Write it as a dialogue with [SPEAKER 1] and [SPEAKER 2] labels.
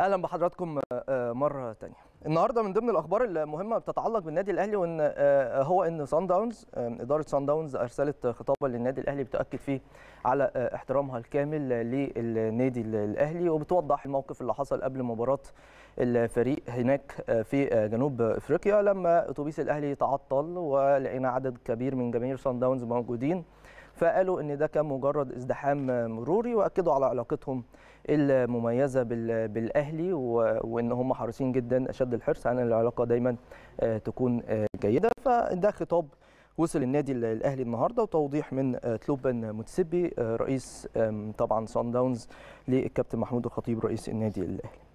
[SPEAKER 1] اهلا بحضراتكم آه، آه، مره ثانيه النهارده من ضمن الاخبار المهمه بتتعلق بالنادي الاهلي وان آه، هو ان سان داونز اداره سان داونز ارسلت خطابا للنادي الاهلي بتاكد فيه على احترامها الكامل للنادي الاهلي وبتوضح الموقف اللي حصل قبل مباراه الفريق هناك في جنوب افريقيا لما اتوبيس الاهلي تعطل ولقينا عدد كبير من جماهير سان داونز موجودين فقالوا ان ده كان مجرد ازدحام مروري واكدوا على علاقتهم المميزه بالاهلي وان هم حريصين جدا اشد الحرص على العلاقه دايما آه، تكون آه، جيده فده خطاب وصل النادي الاهلي النهارده وتوضيح من آه، تلوبن متسبي رئيس طبعا سان داونز للكابتن محمود الخطيب رئيس النادي الاهلي